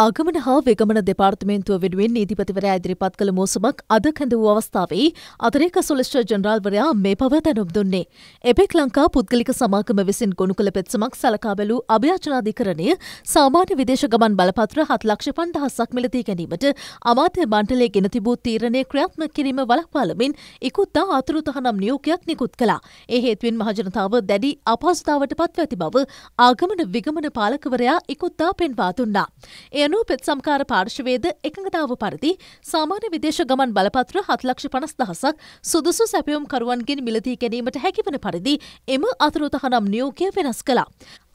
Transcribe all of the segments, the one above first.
ආගමන හා වෙගමන දෙපාර්තමේන්තුව වෙනුවෙන් නීතිපතිවරයා ඉදිරිපත් කළ මෝසමක් අද කැඳ වූ අවස්ථාවේ අතරේක සොලිස්ටර් ජනරාල්වරයා මේ පව දැනුම් දුන්නේ. එපෙක් ලංකා පුද්ගලික සමාගම විසින් ගොුණු කළ පෙත්සමක් සලකා බැලූ අභ්‍යාචනාධිකරණය සාමාන්‍ය විදේශ ගමන් බලපත්‍ර හත් ලක්ෂ පන්දහසක් මිලදී ගැනීමට අමාත්‍ය මණ්ඩලය ගෙන තිබූ තීරණය ක්‍රියාත්මක කිරීම වලක්වාලමින් ඉකුත්තා අතුරු තහනම් නියෝගයක් නිකුත් කළා. ඒ හේතුවෙන් මහජනතාව දැඩි අපහසුතාවට පත්ව ඇති බව ආගමන විගමන පාලකවරයා ඉකුත්තා පෙන්වා දුන්නා. එය යනු පෙත් සම්කාර පාර්ශවේද එකඟතාව පරිදි සාමාන්‍ය විදේශ ගමන් බලපත්‍ර හත්ලක්ෂ පනස් දහසක් සුදුසු සැපියුම් කරුවන්ගෙන් මිලදී ගැනීමට හැකිවන පරිදි එම අතුරුතහනම් නියෝගය වෙනස් කළා.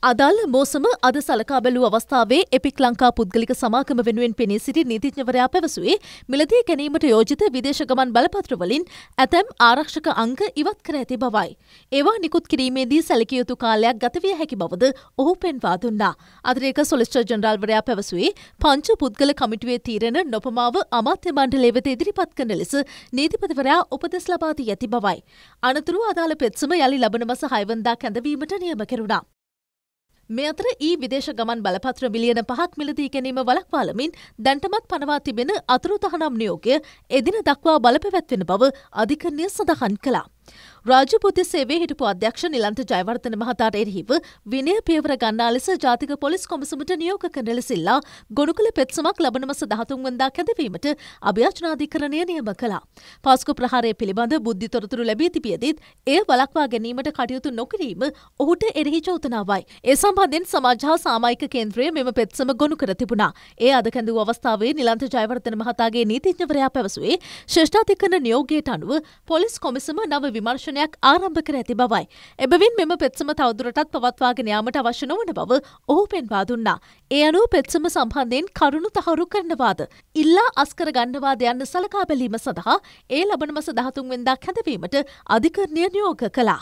අදාළ මෝසම අද සලකා බැලූ අවස්ථාවේ එපික් ලංකා පුද්ගලික සමාගම වෙනුවෙන් පෙනී සිටි නීතිඥවරයා පැවසුවේ මිලදී ගැනීමට යෝජිත විදේශ ගමන් බලපත්‍රවලින් ඇතැම් ආරක්ෂක අංග ඉවත් කර ඇති බවයි. ඒවා නිකුත් කිරීමේදී සැලකිය යුතු කාලයක් ගතවිය හැකි බවද ඔහු පෙන්වා දුන්නා. අතිරේක සොලිස්ටර් ජනරාල්වරයා පැවසුවේ පංච පුද්ගල කමිටුවේ තීරණ නොපමාව අමාත්‍ය මණ්ඩලය වෙත ඉදිරිපත් කරන ලෙස නීතිපතිවරයා උපදෙස් ලබා දී ඇති බවයි. අනතුරුව අදාළ පෙත්සම යළි ලබන මස හයවන්දා කැඳවීමට නියම කෙරුණා. මේ අතර ඊ විදේශ ගමන් බලපත්‍ර බිලියන පහක් මිලදී ගැනීම වලක්වාලමින් දැන්ටමත් පනවා තිබෙන අතුරු තහනම් නියෝගය එදින දක්වා බලපැවැත්වෙන බව අධිකරණය සඳහන් කළා. රාජ්‍ය පොති සේවේ හිටපු අධ්‍යක්ෂ නිලන්ත ජයවර්ධන මහතාට එරහිව විනය පියවර ගන්නා ලෙස ජාතික පොලිස් කොමසමට නියෝග කරන ලෙසිල්ලා ගොඩු කළ පෙත්සමක් ලබන මස දහතුන්වදා කැදවීමට අභ්‍යාචනාධිකරණය නියම කලා. පාස්කු ප්‍රහාරය පිළිබඳ බුද්ධි තොරතුරු ලැබී තිබියදීත් එය වලක්වා ගැනීමට කටයුතු නොකිරීම ඔහුට එරහි චෝතනාවයි. ඒ සම්බන්ධෙන් සමාජහා සාමායික කේන්ද්‍රය මෙම පෙත්සම ගොුණු කර තිබුණා. ඒ අදකැඳූ අවස්ථාවේ නිලන්ත ජයවර්තන මහතාගේ නීතිඥවරයා පැවසුවේ ශ්‍රෂ්ඨාතිකරන නියෝගයට අනුව පොලිස් කොමිසම නව විමර්ශ පරීක්ෂණයක් ආරම්භ කර ඇති බවයි. එබවින් මෙම පෙත්සම තවදුරටත් පවත්වාගෙන යාමට අවශ්‍ය නොවන බව ඔහු පෙන්වා දුන්නා. ඒ අනුව පෙත්සම සම්බන්ධයෙන් කරුණු තහවුරු කරනවාද. ඉල්ලා අස්කර ගන්නවාද යන්න සලකා බැලීම සඳහා ඒ ලබන මස දහතුන් වෙන්දා කැඳවීමට අධිකරණය නියෝග කළා.